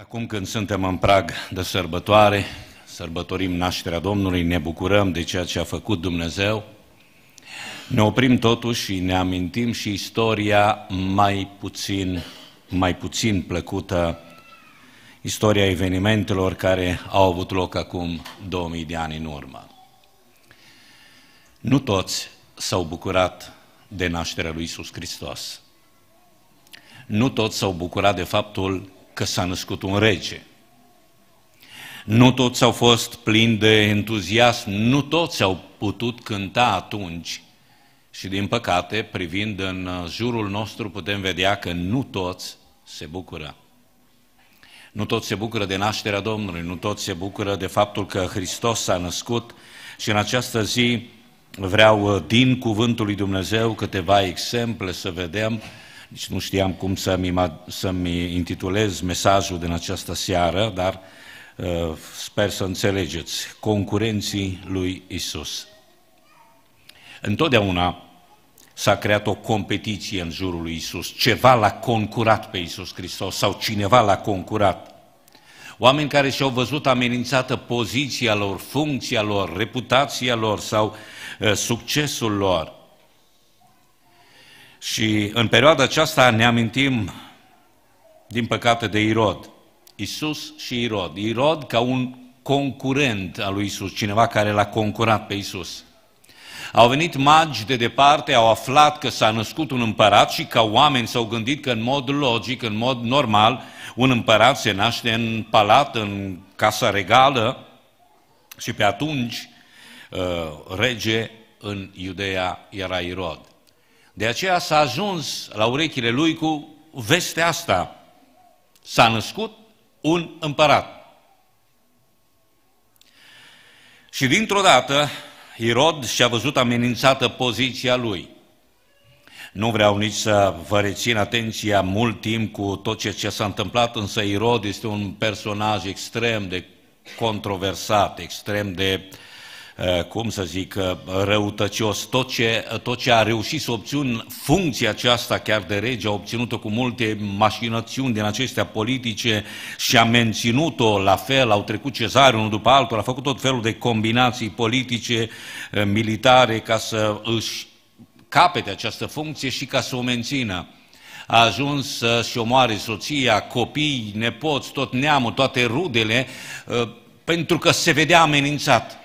Acum când suntem în prag de sărbătoare, sărbătorim nașterea Domnului, ne bucurăm de ceea ce a făcut Dumnezeu, ne oprim totuși și ne amintim și istoria mai puțin, mai puțin plăcută, istoria evenimentelor care au avut loc acum 2000 de ani în urmă. Nu toți s-au bucurat de nașterea lui Isus Hristos. Nu toți s-au bucurat de faptul că s-a născut un rege. Nu toți au fost plini de entuziasm, nu toți au putut cânta atunci. Și din păcate, privind în uh, jurul nostru, putem vedea că nu toți se bucură. Nu toți se bucură de nașterea Domnului, nu toți se bucură de faptul că Hristos s-a născut și în această zi vreau uh, din cuvântul lui Dumnezeu câteva exemple să vedem nici nu știam cum să-mi, să-mi intitulez mesajul din această seară, dar uh, sper să înțelegeți. Concurenții lui Isus. Întotdeauna s-a creat o competiție în jurul lui Isus. Ceva l-a concurat pe Isus Hristos sau cineva l-a concurat. Oameni care și-au văzut amenințată poziția lor, funcția lor, reputația lor sau uh, succesul lor. Și în perioada aceasta ne amintim, din păcate, de Irod. Isus și Irod. Irod ca un concurent al lui Isus, cineva care l-a concurat pe Isus. Au venit magi de departe, au aflat că s-a născut un împărat și ca oameni s-au gândit că în mod logic, în mod normal, un împărat se naște în palat, în casa regală și pe atunci uh, rege în Iudeea era Irod. De aceea s-a ajuns la urechile lui cu vestea asta. S-a născut un împărat. Și dintr-o dată, Irod și-a văzut amenințată poziția lui. Nu vreau nici să vă rețin atenția mult timp cu tot ce, ce s-a întâmplat, însă Irod este un personaj extrem de controversat, extrem de uh, Eh, cum să zic, eh, răutăcios. Tot ce, tot ce a reușit să obțin funcția aceasta chiar de rege, a obținut-o cu multe mașinățiuni din acestea politice și a menținut-o la fel, au trecut cezare unul după altul, a făcut tot felul de combinații politice, eh, militare, ca să își capete această funcție și ca să o mențină a ajuns să-și omoare soția, copii, nepoți, tot neamul, toate rudele, pentru că se vedea amenințat.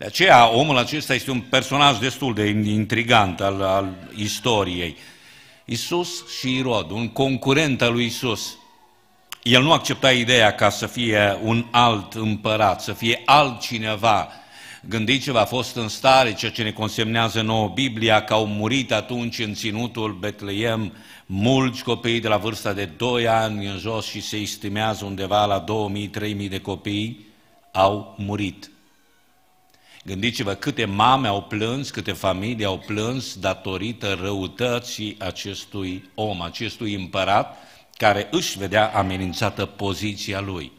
De aceea omul acesta este un personaj destul de intrigant al, al istoriei. Isus și Irod, un concurent al lui Isus. El nu accepta ideea ca să fie un alt împărat, să fie altcineva. Gândiți vă a fost în stare, ceea ce ne consemnează nouă Biblia, că au murit atunci în ținutul Betleem mulți copii de la vârsta de 2 ani în jos și se estimează undeva la 2000-3000 de copii, au murit Gândiți-vă câte mame au plâns, câte familii au plâns datorită răutății acestui om, acestui împărat, care își vedea amenințată poziția lui.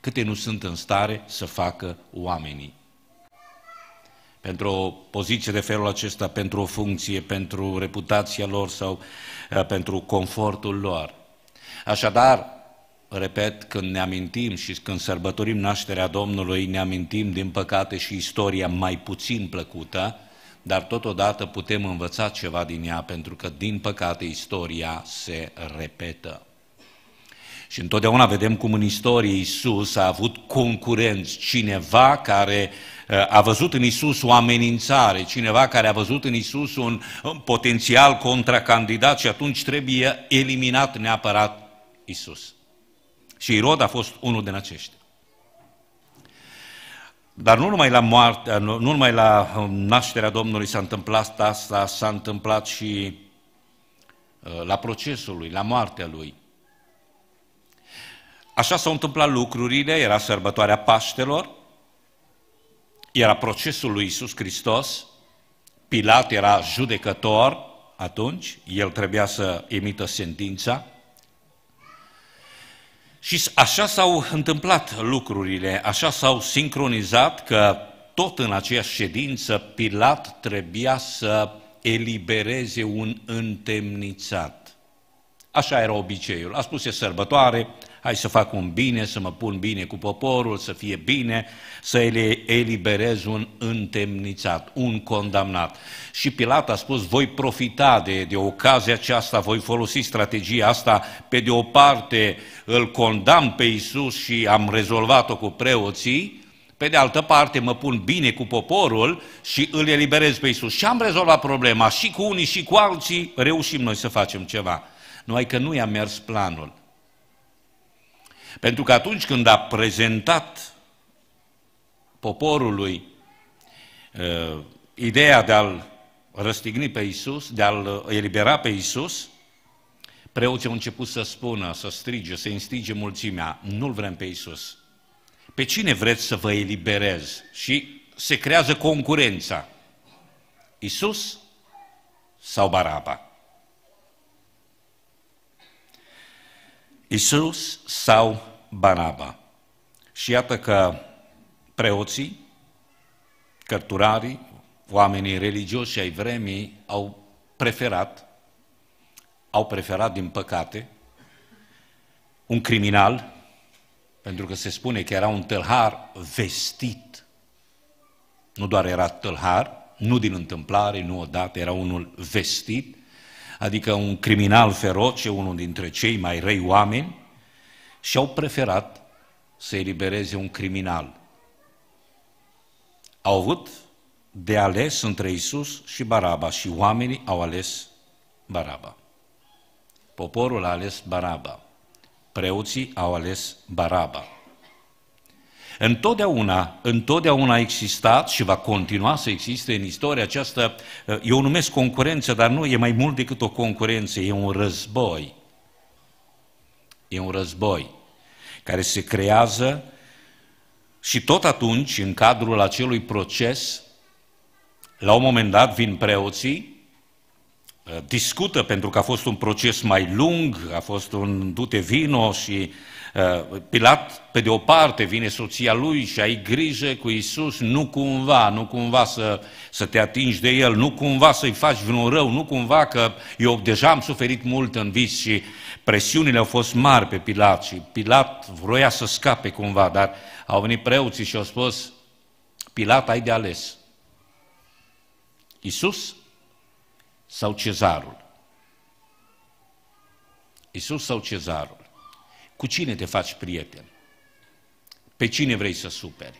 Câte nu sunt în stare să facă oamenii. Pentru o poziție de felul acesta, pentru o funcție, pentru reputația lor sau eh, pentru confortul lor. Așadar, repet, când ne amintim și când sărbătorim nașterea Domnului, ne amintim din păcate și istoria mai puțin plăcută, dar totodată putem învăța ceva din ea, pentru că din păcate istoria se repetă. Și întotdeauna vedem cum în istorie Isus a avut concurenți, cineva care uh, a văzut în Isus o amenințare, cineva care a văzut în Isus un potențial contracandidat și atunci trebuie eliminat neapărat Isus. Și Irod a fost unul din aceștia. Dar nu numai la, moarte, nu, nu numai la um, nașterea Domnului s-a întâmplat asta, s-a întâmplat și uh, la procesul lui, la moartea lui. Așa s-au întâmplat lucrurile, era sărbătoarea Paștelor, era procesul lui Isus Hristos, Pilat era judecător atunci, el trebuia să emită sentința, și așa s-au întâmplat lucrurile, așa s-au sincronizat că tot în aceeași ședință Pilat trebuia să elibereze un întemnițat. Așa era obiceiul. A spus e sărbătoare, hai să fac un bine, să mă pun bine cu poporul, să fie bine, să eliberez un întemnițat, un condamnat. Și Pilat a spus, voi profita de, de ocazia aceasta, voi folosi strategia asta, pe de o parte îl condamn pe Iisus și am rezolvat-o cu preoții, pe de altă parte mă pun bine cu poporul și îl eliberez pe Iisus. Și am rezolvat problema și cu unii și cu alții, reușim noi să facem ceva. Numai că nu i-a mers planul. Pentru că atunci când a prezentat poporului uh, ideea de a-l răstigni pe Isus, de a-l uh, elibera pe Isus, preoții au început să spună, să strige, să instige mulțimea, nu-l vrem pe Isus. Pe cine vreți să vă eliberez? Și se creează concurența. Isus sau Baraba? Isus sau Baraba. Și iată că preoții, cărturarii, oamenii religioși ai vremii au preferat, au preferat din păcate, un criminal, pentru că se spune că era un tâlhar vestit. Nu doar era tâlhar, nu din întâmplare, nu odată, era unul vestit, adică un criminal feroce, unul dintre cei mai răi oameni, și au preferat să elibereze un criminal. Au avut de ales între Isus și Baraba și oamenii au ales Baraba. Poporul a ales Baraba. Preoții au ales Baraba. Întotdeauna, întotdeauna a existat și va continua să existe în istorie aceasta. Eh, eu o numesc concurență, dar nu e mai mult decât o concurență, e un război. E un război care se creează și tot atunci, în cadrul acelui proces, la un moment dat vin preoții, eh, discută pentru că a fost un proces mai lung, a fost un dute vino și uh, Uh, Pilat, pe de o parte, vine soția lui și ai grijă cu Isus, nu cumva, nu cumva să, să te atingi de el, nu cumva să-i faci vreun rău, nu cumva că eu deja am suferit mult în vis și presiunile au fost mari pe Pilat și Pilat vroia să scape cumva, dar au venit preoții și au spus, Pilat, ai de ales. Isus sau cezarul? Isus sau cezarul? Cu cine te faci prieten? Pe cine vrei să superi?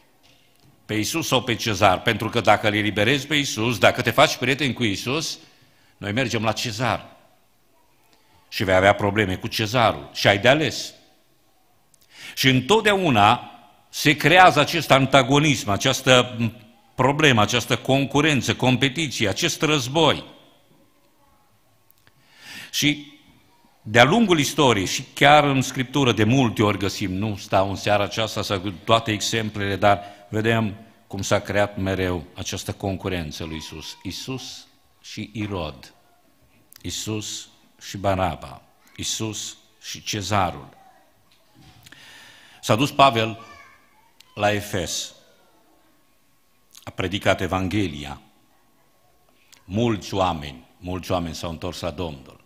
Pe Isus sau pe Cezar? Pentru că dacă îl eliberezi pe Isus, dacă te faci prieten cu Isus, noi mergem la Cezar. Și vei avea probleme cu Cezarul. Și ai de ales. Și întotdeauna se creează acest antagonism, această problemă, această concurență, competiție, acest război. Și de-a lungul istoriei și chiar în Scriptură de multe ori găsim, nu stau în seara aceasta să cu toate exemplele, dar vedem cum s-a creat mereu această concurență lui Isus. Isus și Irod, Isus și Baraba, Isus și Cezarul. S-a dus Pavel la Efes, a predicat Evanghelia. Mulți oameni, mulți oameni s-au întors la Domnul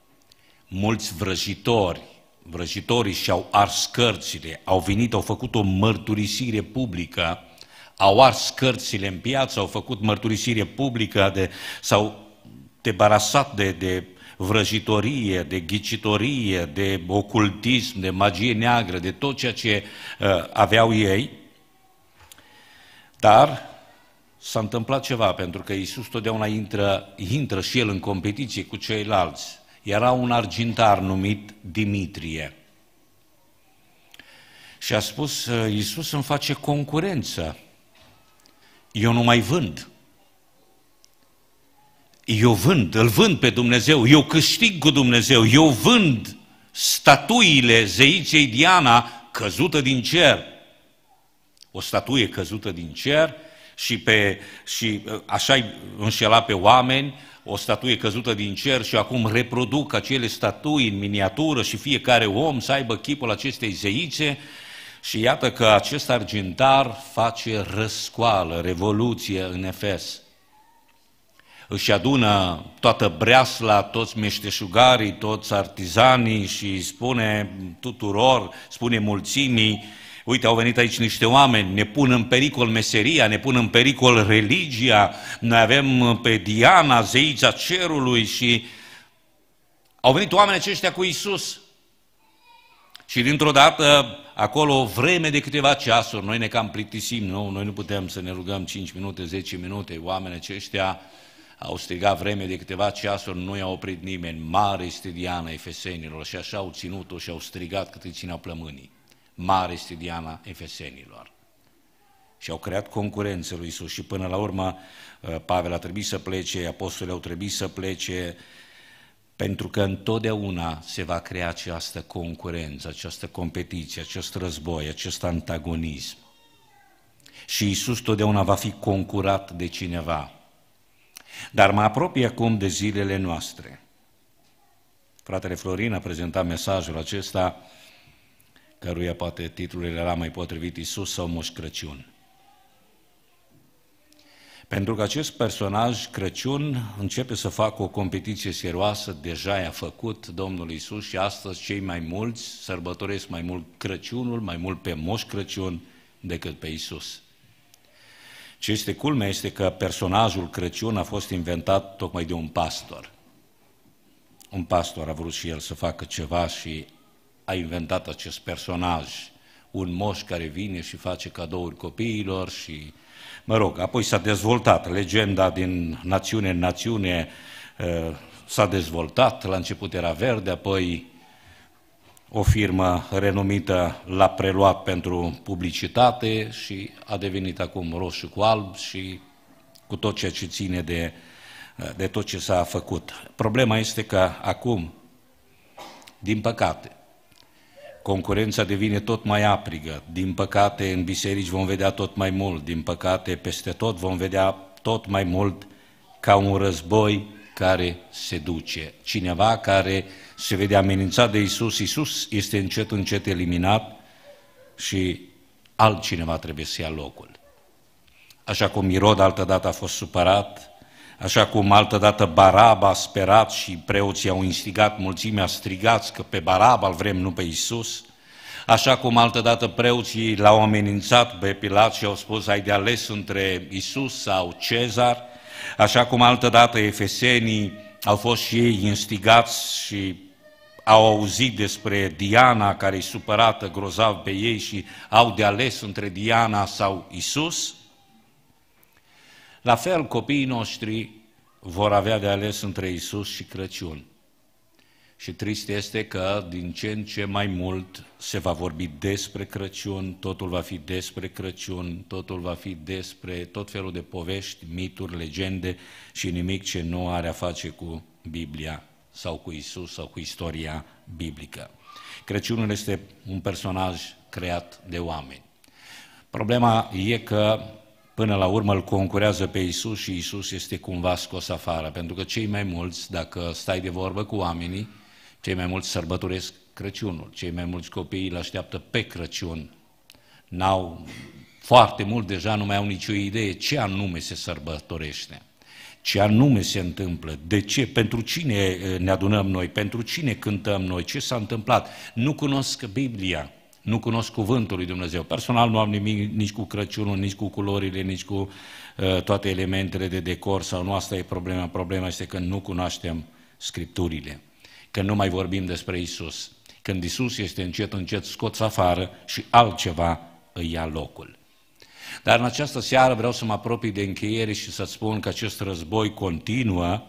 mulți vrăjitori, vrăjitorii și-au ars cărțile, au venit, au făcut o mărturisire publică, au ars cărțile în piață, au făcut mărturisire publică, de, s-au debarasat de, de vrăjitorie, de ghicitorie, de ocultism, de magie neagră, de tot ceea ce uh, aveau ei, dar s-a întâmplat ceva, pentru că Iisus totdeauna intră, intră și El în competiție cu ceilalți era un argintar numit Dimitrie. Și a spus, ă, Iisus îmi face concurență, eu nu mai vând. Eu vând, îl vând pe Dumnezeu, eu câștig cu Dumnezeu, eu vând statuile zeiței Diana căzută din cer. O statuie căzută din cer și, pe, și ă, așa înșela pe oameni, o statuie căzută din cer și acum reproduc acele statui în miniatură și fiecare om să aibă chipul acestei zeițe și iată că acest argintar face răscoală, revoluție în Efes. Își adună toată breasla, toți meșteșugarii, toți artizanii și spune tuturor, spune mulțimii, Uite, au venit aici niște oameni, ne pun în pericol meseria, ne pun în pericol religia, noi avem uh, pe Diana, zeița cerului și au venit oameni aceștia cu Isus. Și dintr-o dată, acolo, o vreme de câteva ceasuri, noi ne cam plictisim, nu? Noi nu putem să ne rugăm 5 minute, 10 minute, oamenii aceștia au strigat vreme de câteva ceasuri, nu i-a oprit nimeni, mare este Diana Efesenilor și așa au ținut-o și au strigat câte îi țineau plămânii mare este Diana Efesenilor. Și au creat concurență lui Isus și până la urmă uh, Pavel a trebuit să plece, apostolii au trebuit să plece, pentru că întotdeauna se va crea această concurență, această competiție, acest război, acest antagonism. Și Isus totdeauna va fi concurat de cineva. Dar mă apropie acum de zilele noastre. Fratele Florin a prezentat mesajul acesta căruia poate titlul era mai potrivit Isus sau Moș Crăciun. Pentru că acest personaj, Crăciun, începe să facă o competiție serioasă, deja i-a făcut Domnul Isus și astăzi cei mai mulți sărbătoresc mai mult Crăciunul, mai mult pe Moș Crăciun decât pe Isus. Ce este culmea este că personajul Crăciun a fost inventat tocmai de un pastor. Un pastor a vrut și el să facă ceva și a inventat acest personaj, un moș care vine și face cadouri copiilor și, mă rog, apoi s-a dezvoltat legenda din națiune în națiune, uh, s-a dezvoltat, la început era verde, apoi o firmă renumită l-a preluat pentru publicitate și a devenit acum roșu cu alb și cu tot ceea ce ține de, uh, de tot ce s-a făcut. Problema este că acum, din păcate, Concurența devine tot mai aprigă. Din păcate, în biserici vom vedea tot mai mult. Din păcate, peste tot vom vedea tot mai mult ca un război care se duce. Cineva care se vede amenințat de Isus, Isus este încet, încet eliminat și altcineva trebuie să ia locul. Așa cum Irod altădată a fost supărat, Așa cum altădată Baraba a sperat și preoții au instigat mulțimea, strigați că pe Baraba îl vrem, nu pe Isus. Așa cum altădată preoții l-au amenințat pe Pilat și au spus ai de ales între Isus sau Cezar. Așa cum altădată efesenii au fost și ei instigați și au auzit despre Diana care e supărată grozav pe ei și au de ales între Diana sau Isus. La fel, copiii noștri vor avea de ales între Isus și Crăciun. Și trist este că din ce în ce mai mult se va vorbi despre Crăciun, totul va fi despre Crăciun, totul va fi despre tot felul de povești, mituri, legende și nimic ce nu are a face cu Biblia sau cu Isus sau cu istoria biblică. Crăciunul este un personaj creat de oameni. Problema e că până la urmă îl concurează pe Isus și Isus este cumva scos afară, pentru că cei mai mulți, dacă stai de vorbă cu oamenii, cei mai mulți sărbătoresc Crăciunul, cei mai mulți copii îl așteaptă pe Crăciun. N-au foarte mult, deja nu mai au nicio idee ce anume se sărbătorește, ce anume se întâmplă, de ce, pentru cine ne adunăm noi, pentru cine cântăm noi, ce s-a întâmplat. Nu cunosc Biblia, nu cunosc cuvântul lui Dumnezeu. Personal nu am nimic nici cu Crăciunul, nici cu culorile, nici cu uh, toate elementele de decor sau nu asta e problema. Problema este că nu cunoaștem Scripturile, că nu mai vorbim despre Isus. Când Isus este încet, încet scoț afară și altceva îi ia locul. Dar în această seară vreau să mă apropii de încheiere și să spun că acest război continuă,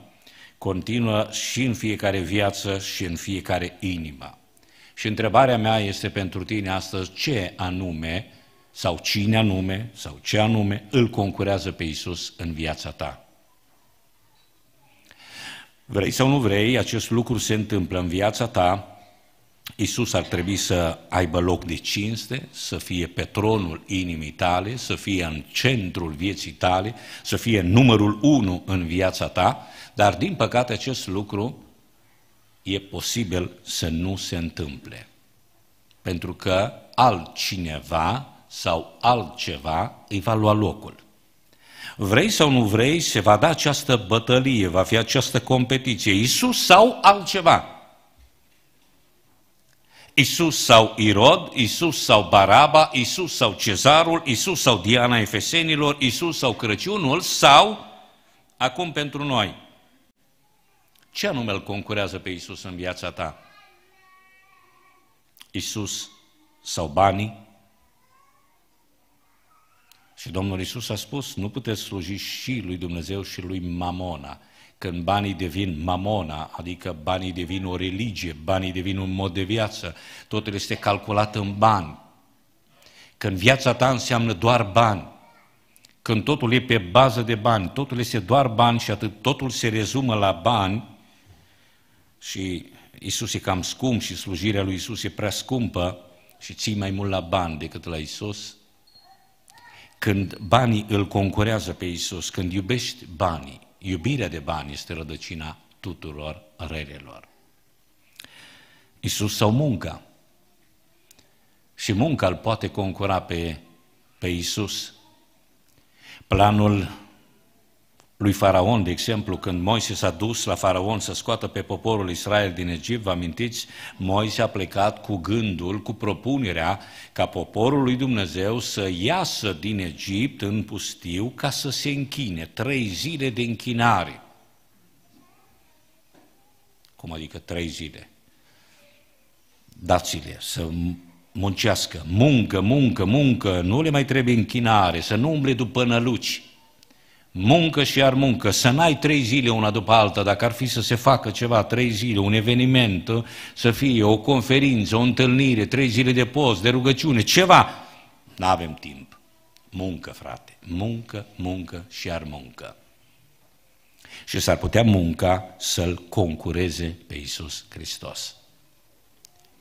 continuă și în fiecare viață și în fiecare inimă. Și întrebarea mea este pentru tine astăzi ce anume sau cine anume sau ce anume îl concurează pe Isus în viața ta. Vrei sau nu vrei, acest lucru se întâmplă în viața ta, Isus ar trebui să aibă loc de cinste, să fie petronul inimii tale, să fie în centrul vieții tale, să fie numărul unu în viața ta, dar din păcate acest lucru e posibil să nu se întâmple. Pentru că altcineva sau altceva îi va lua locul. Vrei sau nu vrei, se va da această bătălie, va fi această competiție, Isus sau altceva. Isus sau Irod, Isus sau Baraba, Isus sau Cezarul, Isus sau Diana Efesenilor, Isus sau Crăciunul sau, acum pentru noi, ce anume îl concurează pe Isus în viața ta? Isus sau banii? Și Domnul Isus a spus, nu puteți sluji și lui Dumnezeu și lui Mamona. Când banii devin mamona, adică banii devin o religie, banii devin un mod de viață, totul este calculat în bani. Când viața ta înseamnă doar bani, când totul e pe bază de bani, totul este doar bani și atât, totul se rezumă la bani, și Isus e cam scump și slujirea lui Isus e prea scumpă și ții mai mult la bani decât la Isus, când banii îl concurează pe Isus, când iubești banii, iubirea de bani este rădăcina tuturor relelor. Isus sau munca. Și munca îl poate concura pe, pe Isus. Planul lui Faraon, de exemplu, când Moise s-a dus la Faraon să scoată pe poporul Israel din Egipt, vă amintiți, Moise a plecat cu gândul, cu propunerea ca poporul lui Dumnezeu să iasă din Egipt în pustiu ca să se închine, trei zile de închinare. Cum adică trei zile? Dați-le să muncească, muncă, muncă, muncă, nu le mai trebuie închinare, să nu umble după năluci Muncă și ar muncă, să n-ai trei zile una după alta, dacă ar fi să se facă ceva, trei zile, un eveniment, să fie o conferință, o întâlnire, trei zile de post, de rugăciune, ceva. nu avem timp. Muncă, frate, muncă, muncă și ar muncă. Și s-ar putea munca să-L concureze pe Iisus Hristos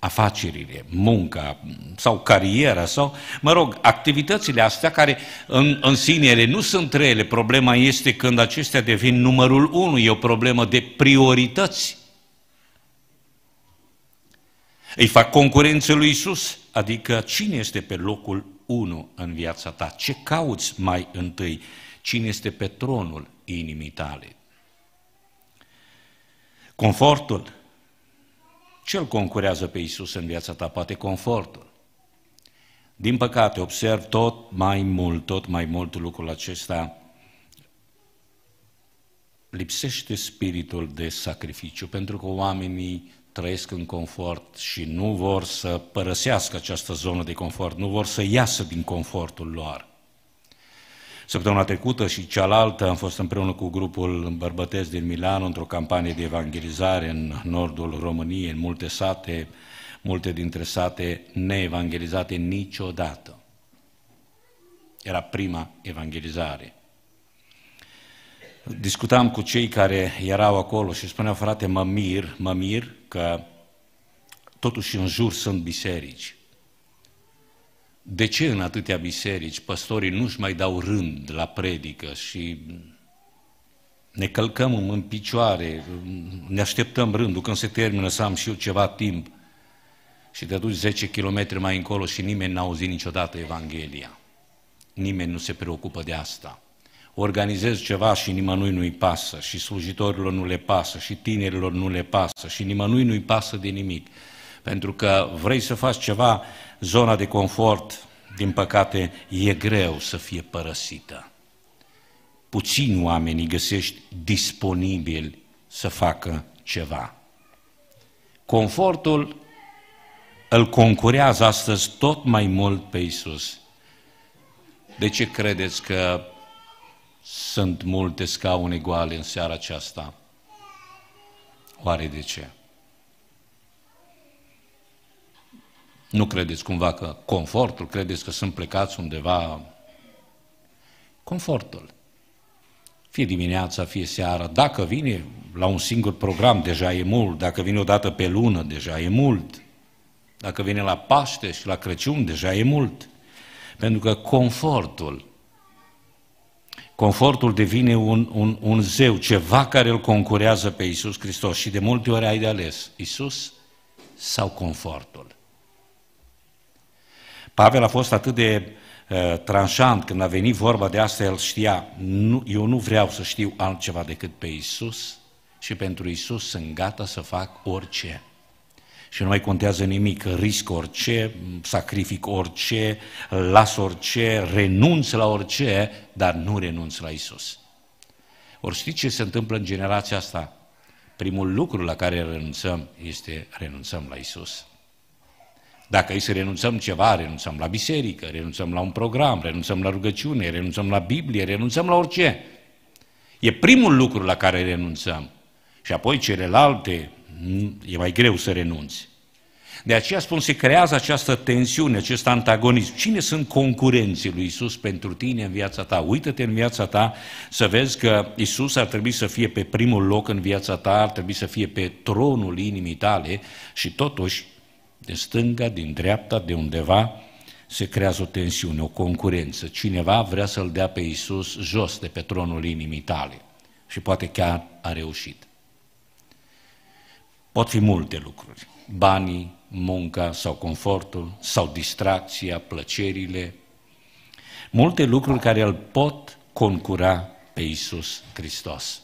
afacerile, munca sau cariera sau, mă rog, activitățile astea care în, în sine ele nu sunt rele. Problema este când acestea devin numărul unu, e o problemă de priorități. Îi fac concurență lui Isus, adică cine este pe locul unu în viața ta? Ce cauți mai întâi? Cine este pe tronul inimii tale? Confortul, ce-l concurează pe Isus în viața ta? Poate confortul. Din păcate, observ tot mai mult, tot mai mult lucrul acesta lipsește spiritul de sacrificiu, pentru că oamenii trăiesc în confort și nu vor să părăsească această zonă de confort, nu vor să iasă din confortul lor. Săptămâna trecută și cealaltă am fost împreună cu grupul bărbătesc din Milano într-o campanie de evangelizare în nordul României, în multe sate, multe dintre sate neevangelizate niciodată. Era prima evangelizare. Discutam cu cei care erau acolo și spuneau, frate, mă mir, mă mir că totuși în jur sunt biserici. De ce în atâtea biserici păstorii nu-și mai dau rând la predică și ne călcăm în picioare, ne așteptăm rândul, când se termină să am și eu ceva timp și te duci 10 km mai încolo și nimeni n-a auzit niciodată Evanghelia. Nimeni nu se preocupă de asta. Organizezi ceva și nimănui nu-i pasă, și slujitorilor nu le pasă, și tinerilor nu le pasă, și nimănui nu-i pasă de nimic. Pentru că vrei să faci ceva, zona de confort, din păcate, e greu să fie părăsită. Puțini oamenii găsești disponibili să facă ceva. Confortul îl concurează astăzi tot mai mult pe Isus. De ce credeți că sunt multe scaune goale în seara aceasta? Oare de ce? Nu credeți cumva că confortul, credeți că sunt plecați undeva... Confortul. Fie dimineața, fie seara, dacă vine la un singur program, deja e mult, dacă vine o dată pe lună, deja e mult, dacă vine la Paște și la Crăciun, deja e mult. Pentru că confortul, confortul devine un, un, un zeu, ceva care îl concurează pe Iisus Hristos și de multe ori ai de ales, Iisus sau confortul. Pavel a fost atât de uh, tranșant când a venit vorba de asta, el știa, nu, eu nu vreau să știu altceva decât pe Isus și pentru Isus sunt gata să fac orice. Și nu mai contează nimic, risc orice, sacrific orice, las orice, renunț la orice, dar nu renunț la Isus. Ori știți ce se întâmplă în generația asta? Primul lucru la care renunțăm este renunțăm la Isus. Dacă îi să renunțăm ceva, renunțăm la biserică, renunțăm la un program, renunțăm la rugăciune, renunțăm la Biblie, renunțăm la orice. E primul lucru la care renunțăm. Și apoi celelalte mm, e mai greu să renunți. De aceea spun, se creează această tensiune, acest antagonism. Cine sunt concurenții lui Isus pentru tine în viața ta? Uită-te în viața ta să vezi că Isus ar trebui să fie pe primul loc în viața ta, ar trebui să fie pe tronul inimii tale și totuși de stânga, din dreapta, de undeva, se creează o tensiune, o concurență. Cineva vrea să-l dea pe Iisus jos de pe tronul inimii tale și poate chiar a reușit. Pot fi multe lucruri. Banii, munca sau confortul, sau distracția, plăcerile. Multe lucruri care îl pot concura pe Iisus Hristos.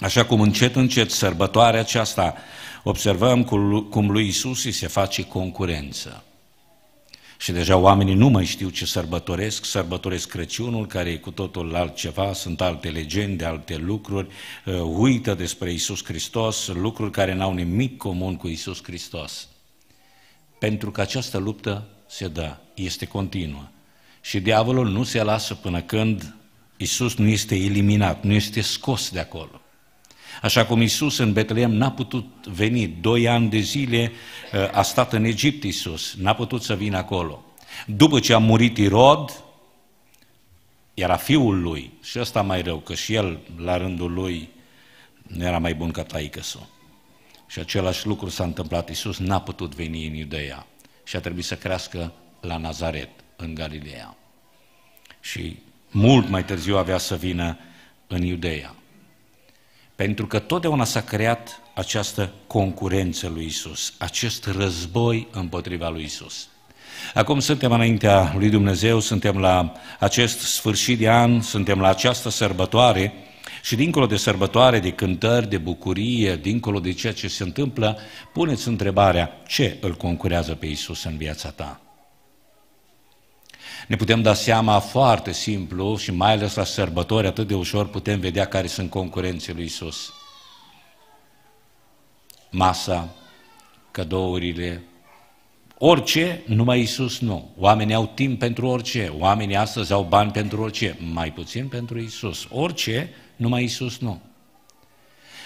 Așa cum încet, încet, sărbătoarea aceasta, observăm cum lui Isus îi se face concurență. Și deja oamenii nu mai știu ce sărbătoresc, sărbătoresc Crăciunul, care e cu totul altceva, sunt alte legende, alte lucruri, ă, uită despre Isus Hristos, lucruri care n-au nimic comun cu Isus Hristos. Pentru că această luptă se dă, este continuă. Și diavolul nu se lasă până când Isus nu este eliminat, nu este scos de acolo. Așa cum Isus în Betlehem n-a putut veni, doi ani de zile eh, a stat în Egipt Isus, n-a putut să vină acolo. După ce a murit Irod, era fiul lui, și ăsta mai rău, că și el, la rândul lui, nu era mai bun ca taică -su. Și același lucru s-a întâmplat. Isus n-a putut veni în Iudeea și a trebuit să crească la Nazaret, în Galileea. Și mult mai târziu avea să vină în Iudeea. Pentru că totdeauna s-a creat această concurență lui Isus, acest război împotriva lui Isus. Acum suntem înaintea lui Dumnezeu, suntem la acest sfârșit de an, suntem la această sărbătoare și dincolo de sărbătoare, de cântări, de bucurie, dincolo de ceea ce se întâmplă, puneți întrebarea ce îl concurează pe Isus în viața ta? Ne putem da seama foarte simplu și mai ales la sărbători atât de ușor putem vedea care sunt concurenții lui Isus. Masa, cadourile, orice, numai Isus nu. Oamenii au timp pentru orice, oamenii astăzi au bani pentru orice, mai puțin pentru Isus. Orice, numai Isus nu.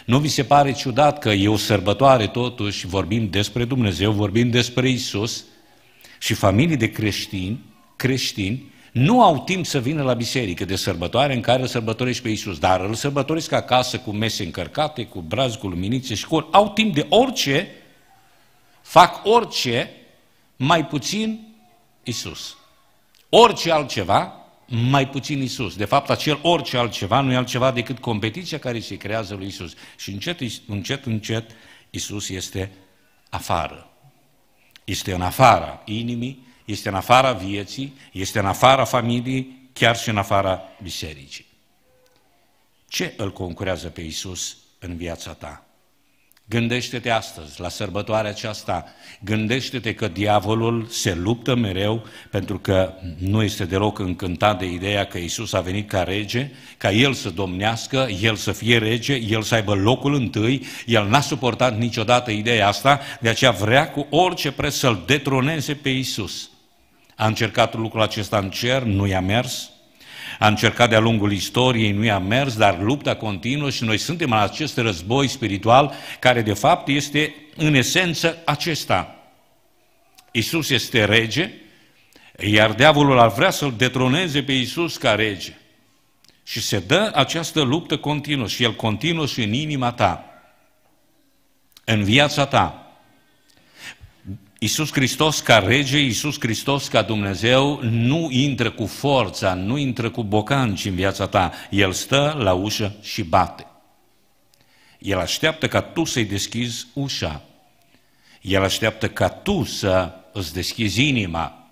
Nu vi se pare ciudat că e o sărbătoare totuși, vorbim despre Dumnezeu, vorbim despre Isus și familii de creștini creștini nu au timp să vină la biserică de sărbătoare în care îl sărbătorești pe Iisus, dar îl ca acasă cu mese încărcate, cu brazi, cu luminițe și cu Au timp de orice, fac orice, mai puțin Iisus. Orice altceva, mai puțin Iisus. De fapt, acel orice altceva nu e altceva decât competiția care se creează lui Iisus. Și încet, încet, încet, Iisus este afară. Este în afara inimii este în afara vieții, este în afara familiei, chiar și în afara bisericii. Ce îl concurează pe Isus în viața ta? Gândește-te astăzi, la sărbătoarea aceasta, gândește-te că diavolul se luptă mereu pentru că nu este deloc încântat de ideea că Isus a venit ca rege, ca el să domnească, el să fie rege, el să aibă locul întâi, el n-a suportat niciodată ideea asta, de aceea vrea cu orice preț să-l detroneze pe Isus. A încercat lucrul acesta în cer, nu i-a mers. A încercat de-a lungul istoriei, nu i-a mers, dar lupta continuă și noi suntem în acest război spiritual care de fapt este în esență acesta. Isus este rege, iar diavolul ar vrea să-l detroneze pe Isus ca rege. Și se dă această luptă continuă și el continuă și în inima ta, în viața ta, Iisus Hristos ca rege, Iisus Hristos ca Dumnezeu nu intră cu forța, nu intră cu bocanci în viața ta. El stă la ușă și bate. El așteaptă ca tu să-i deschizi ușa. El așteaptă ca tu să îți deschizi inima.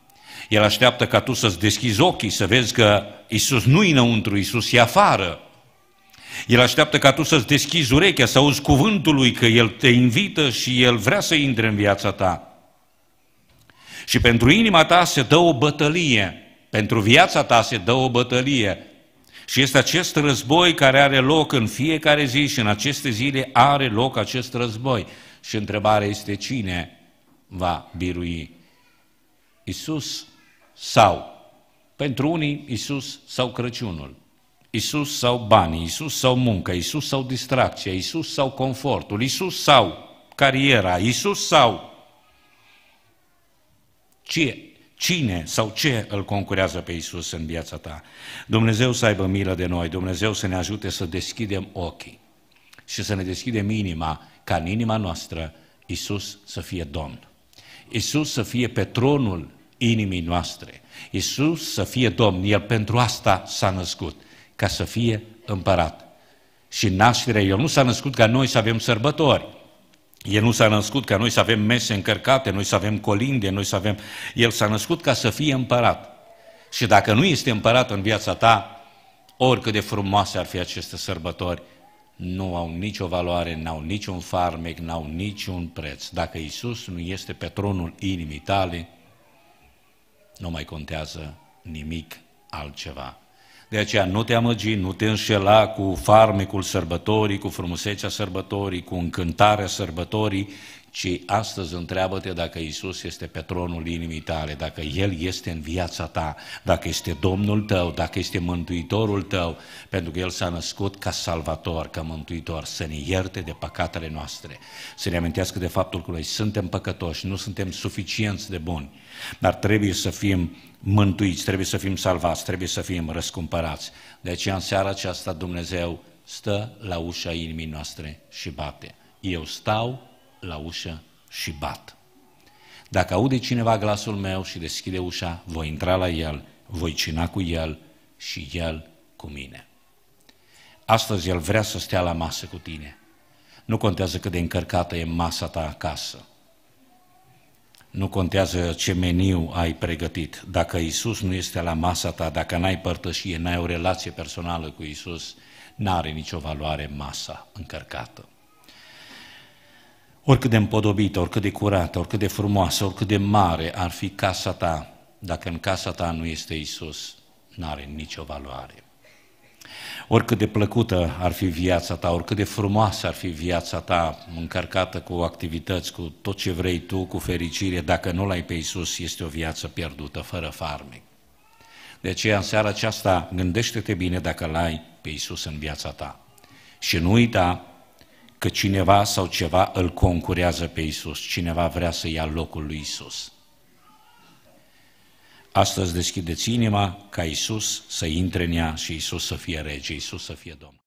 El așteaptă ca tu să-ți deschizi ochii, să vezi că Iisus nu-i înăuntru, Iisus e afară. El așteaptă ca tu să-ți deschizi urechea, să auzi cuvântul lui, că El te invită și El vrea să intre în viața ta. Și pentru inima ta se dă o bătălie, pentru viața ta se dă o bătălie. Și este acest război care are loc în fiecare zi și în aceste zile are loc acest război. Și întrebarea este cine va birui? Isus sau? Pentru unii, Isus sau Crăciunul. Isus sau banii, Isus sau munca, Isus sau distracția, Isus sau confortul, Isus sau cariera, Isus sau ce, cine sau ce îl concurează pe Isus în viața ta? Dumnezeu să aibă milă de noi, Dumnezeu să ne ajute să deschidem ochii și să ne deschidem inima, ca în inima noastră Isus să fie Domn. Isus să fie pe tronul inimii noastre. Isus să fie Domn, El pentru asta s-a născut, ca să fie împărat. Și nașterea El nu s-a născut ca noi să avem sărbători, el nu s-a născut ca noi să avem mese încărcate, noi să avem colinde, noi să avem... El s-a născut ca să fie împărat. Și dacă nu este împărat în viața ta, oricât de frumoase ar fi aceste sărbători, nu au nicio valoare, n-au niciun farmec, n-au niciun preț. Dacă Isus nu este pe tronul inimii tale, nu mai contează nimic altceva. De aceea nu te amăgi, nu te înșela cu farmecul sărbătorii, cu frumusețea sărbătorii, cu încântarea sărbătorii, ci astăzi întreabă-te dacă Isus este pe tronul inimii tale, dacă El este în viața ta, dacă este Domnul tău, dacă este Mântuitorul tău, pentru că El s-a născut ca Salvator, ca Mântuitor, să ne ierte de păcatele noastre, să ne amintească de faptul că noi suntem păcătoși, nu suntem suficienți de buni, dar trebuie să fim mântuiți, trebuie să fim salvați, trebuie să fim răscumpărați. De aceea în seara aceasta Dumnezeu stă la ușa inimii noastre și bate. Eu stau la ușă și bat. Dacă aude cineva glasul meu și deschide ușa, voi intra la el, voi cina cu el și el cu mine. Astăzi el vrea să stea la masă cu tine. Nu contează cât de încărcată e masa ta acasă. Nu contează ce meniu ai pregătit. Dacă Isus nu este la masa ta, dacă n-ai părtășie, n-ai o relație personală cu Isus, n-are nicio valoare masa încărcată. Oricât de împodobită, oricât de curată, oricât de frumoasă, oricât de mare ar fi casa ta, dacă în casa ta nu este Isus, n-are nicio valoare. Oricât de plăcută ar fi viața ta, oricât de frumoasă ar fi viața ta, încărcată cu activități, cu tot ce vrei tu, cu fericire, dacă nu l-ai pe Isus, este o viață pierdută, fără farmec. De aceea, în seara aceasta, gândește-te bine dacă l-ai pe Isus în viața ta. Și nu uita că cineva sau ceva îl concurează pe Isus, cineva vrea să ia locul lui Isus. Astăzi deschideți inima ca Isus să intre în ea și Isus să fie rege, Isus să fie Domn.